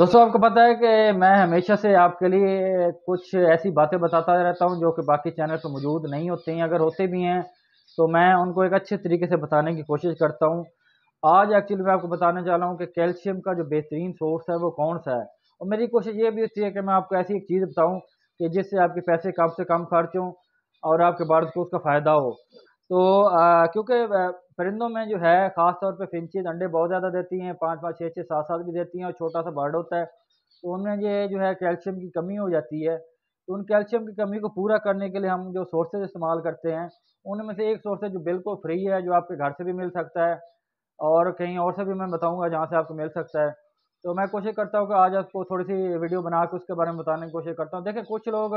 दोस्तों आपको पता है कि मैं हमेशा से आपके लिए कुछ ऐसी बातें बताता रहता हूं जो कि बाकी चैनल पर मौजूद नहीं होते हैं अगर होते भी हैं तो मैं उनको एक अच्छे तरीके से बताने की कोशिश करता हूं आज एक्चुअली मैं आपको बताने जा रहा हूं कि कैल्शियम का जो बेहतरीन सोर्स है वो कौन सा है और मेरी कोशिश ये भी होती है कि मैं आपको ऐसी एक चीज़ बताऊँ कि जिससे आपके पैसे कम से कम खर्च हों और आपके बाद को उसका फ़ायदा हो तो क्योंकि परिंदों में जो है ख़ास तौर पे अंडे बहुत ज़्यादा देती हैं पाँच पाँच छः छः सात सात भी देती हैं और छोटा सा बर्ड होता है तो उनमें ये जो है कैल्शियम की कमी हो जाती है तो उन कैल्शियम की कमी को पूरा करने के लिए हम जो सोर्सेज इस्तेमाल करते हैं उनमें से एक सोर्स है जो बिल्कुल फ्री है जो आपके घर से भी मिल सकता है और कहीं और से भी मैं बताऊँगा जहाँ से आपको मिल सकता है तो मैं कोशिश करता हूँ कि आज आपको थोड़ी सी वीडियो बना के उसके बारे में बताने की कोशिश करता हूँ देखिए कुछ लोग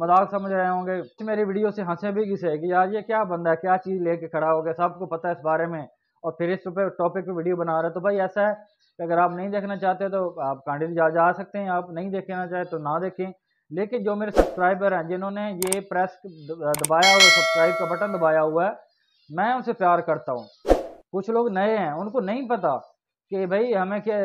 मजाक समझ रहे होंगे मेरी वीडियो से हंसे भी किसे कि यार ये क्या बंदा है क्या चीज़ लेके खड़ा हो गया सबको पता है इस बारे में और फिर इस पे टॉपिक पे वीडियो बना रहे तो भाई ऐसा है कि अगर आप नहीं देखना चाहते तो आप कांडी जा जा सकते हैं आप नहीं देखना चाहे तो ना देखें लेकिन जो मेरे सब्सक्राइबर हैं जिन्होंने ये प्रेस दबाया हुआ सब्सक्राइब का बटन दबाया हुआ है मैं उनसे प्यार करता हूँ कुछ लोग नए हैं उनको नहीं पता कि भाई हमें क्या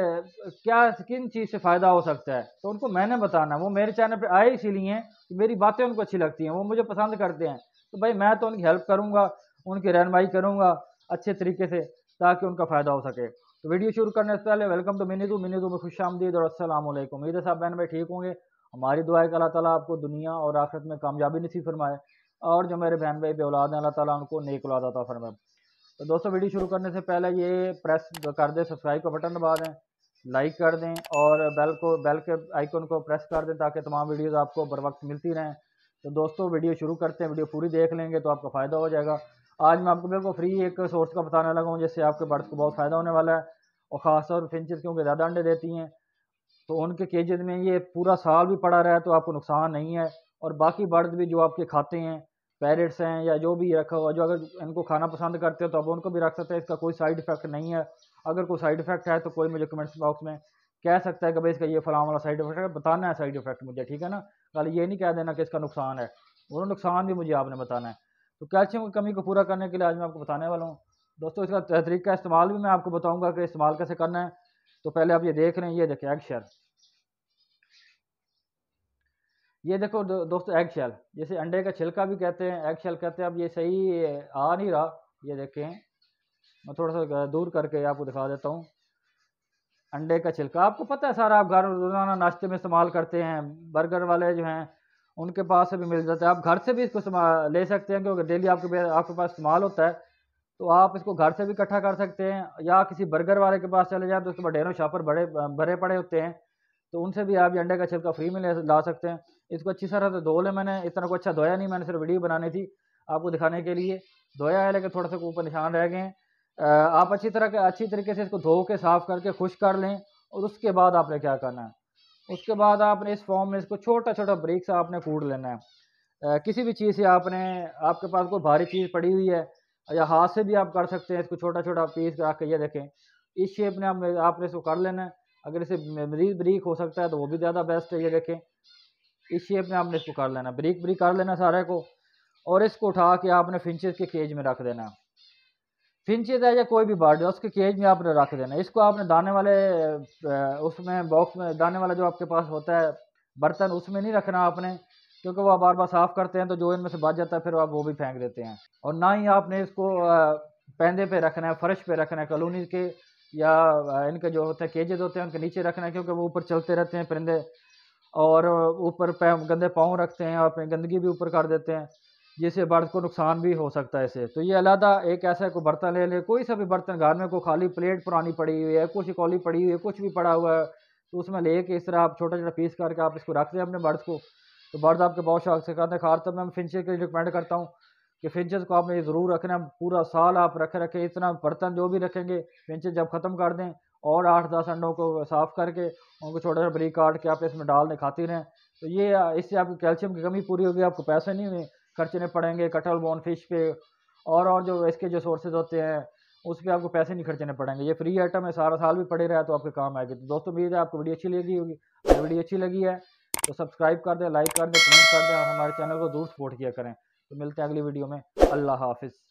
क्या किन चीज़ से फ़ायदा हो सकता है तो उनको मैंने बताना वो मेरे चैनल पे आए इसीलिए कि मेरी बातें उनको अच्छी लगती हैं वो मुझे पसंद करते हैं तो भाई मैं तो उनकी हेल्प करूँगा उनकी रहनमाई करूँगा अच्छे तरीके से ताकि उनका फ़ायदा हो सके तो वीडियो शुरू करने से पहले वेलकम टू मिनी मिनीजू में खुश आमदीद और असलम उम्मीद साहब बहन भाई ठीक होंगे हमारी दुआ के अल्लाह ताली आपको दुनिया और आखिरत में कामयाबी नसीब फरमाए और जो मेरे बहन भाई पे औलाद हैं अल्लाह ताला उनको नेक औलाद अता फरमाए तो दोस्तों वीडियो शुरू करने से पहले ये प्रेस कर दें सब्सक्राइब का बटन दबा दें लाइक कर दें और बेल को बेल के आइकन को प्रेस कर दें ताकि तमाम वीडियोज़ आपको बर वक्त मिलती रहें तो दोस्तों वीडियो शुरू करते हैं वीडियो पूरी देख लेंगे तो आपका फ़ायदा हो जाएगा आज मैं आपको बिल्कुल फ्री एक सोर्स का बताने लगा हूँ जिससे आपके बर्ड्स को बहुत फ़ायदा होने वाला है और ख़ासतौर फिंचज क्योंकि ज़्यादा अंडे देती हैं तो उनके केजेज में ये पूरा साल भी पड़ा रहा है तो आपको नुकसान नहीं है और बाकी बर्ड भी जो आपके खाते हैं पैरेट्स हैं या जो भी रखा हुआ जो अगर इनको खाना पसंद करते हो तो आप उनको भी रख सकते हैं इसका कोई साइड इफेक्ट नहीं है अगर कोई साइड इफेक्ट है तो कोई मुझे कमेंट्स बॉक्स में कह सकता है कि भाई इसका ये फलाम वाला साइड इफेक्ट है बताना है साइड इफेक्ट मुझे ठीक है ना कल ये नहीं कह देना कि इसका नुकसान है और नुकसान भी मुझे आपने बताना है तो कैल्शियम की कमी को पूरा करने के लिए आज मैं आपको बताने वाला हूँ दोस्तों इसका तरीका इस्तेमाल भी मैं आपको बताऊँगा कि इस्तेमाल कैसे करना है तो पहले आप ये देख रहे हैं ये देखें एक्शर ये देखो दो, दोस्तों एग शेल जैसे अंडे का छिलका भी कहते हैं एग शेल कहते हैं अब ये सही आ नहीं रहा ये देखें मैं थोड़ा सा दूर करके आपको दिखा देता हूँ अंडे का छिलका आपको पता है सारा आप घर रोज़ाना नाश्ते में इस्तेमाल करते हैं बर्गर वाले जो हैं उनके पास से भी मिल जाता है आप घर से भी इसको ले सकते हैं क्योंकि डेली आपके आपके पास इस्तेमाल होता है तो आप इसको घर से भी इकट्ठा कर सकते हैं या किसी बर्गर वाले के पास चले जाए तो उसके बाद डेनो शापर बड़े भरे पड़े होते हैं तो उनसे भी आप ये अंडे का छिलका फ्री में ले ला सकते हैं इसको अच्छी तरह से धो ले मैंने इतना को अच्छा धोया नहीं मैंने सिर्फ वीडियो बनानी थी आपको दिखाने के लिए धोया है लेकिन थोड़ा सा ऊपर निशान रह गए हैं आप अच्छी तरह के अच्छी तरीके से इसको धो के साफ़ करके खुश कर लें और उसके बाद आपने क्या करना है उसके बाद आपने इस फॉर्म में इसको छोटा छोटा ब्रेक से आपने कूट लेना है किसी भी चीज़ से आपने आपके पास कोई भारी चीज़ पड़ी हुई है या हाथ से भी आप कर सकते हैं इसको छोटा छोटा पीस रख के ये देखें इस शेप में आपने इसको कर लेना है अगर इसे मरीज ब्रीक हो सकता है तो वो भी ज़्यादा बेस्ट है ये देखें इस शेप में आपने इसको कर लेना ब्रिक ब्रिक कर लेना सारे को और इसको उठा के आपने फिंचेस के केज में रख देना फिंचेस है या कोई भी बर्ड है उसके केज में आपने रख देना इसको आपने दाने वाले उसमें बॉक्स में दाने वाला जो आपके पास होता है बर्तन उसमें नहीं रखना आपने क्योंकि वह बार बार साफ़ करते हैं तो जो इनमें से बच जाता है फिर आप वो भी फेंक देते हैं और ना ही आपने इसको पैंदे पे रखना है फर्श पे रखना है कॉलोनी के या इनके जो होते हैं केजेज होते हैं उनके नीचे रखना है क्योंकि वो ऊपर चलते रहते हैं परिंदे और ऊपर पे गंदे पाँव रखते हैं और अपनी गंदगी भी ऊपर कर देते हैं जिससे बर्थ को नुकसान भी हो सकता है इसे तो ये अलहदा एक ऐसा कोई बर्तन ले ले कोई सा भी बर्तन घर में कोई खाली प्लेट पुरानी पड़ी हुई है कुछ कौली पड़ी हुई है कुछ भी पड़ा हुआ है तो उसमें लेके इस तरह आप छोटा छोटा पीस करके आप इसको रख दें अपने बर्थ को तो बर्थ तो आपके बहुत शौक से करते हैं खार तब मैं फिंचर के लिए रिकमेंड करता हूँ कि फिंचर्स को आपने ज़रूर रखना पूरा साल आप रखे रखें इतना बर्तन जो भी रखेंगे फिंचर जब ख़त्म कर दें और आठ दस अंडों को साफ़ करके उनको छोटा सा ब्रीक काट के आप इसमें डाल दें खाती रहें तो ये इससे आपकी कैल्शियम की कमी पूरी होगी आपको पैसे नहीं खर्चने पड़ेंगे कटल बोन फिश पे और और जो इसके जो सोर्सेज होते हैं उस पर आपको पैसे नहीं खर्चने पड़ेंगे ये फ्री आइटम है सारा साल भी पड़े रहा तो आपके काम आएगी तो दोस्तों भी आपको वीडियो अच्छी लगी होगी अगर वीडियो अच्छी लगी है तो सब्सक्राइब कर दें लाइक कर दें कमेंट कर दें और हमारे चैनल को जरूर सपोर्ट किया करें तो मिलते हैं अगली वीडियो में अल्लाह हाफिज़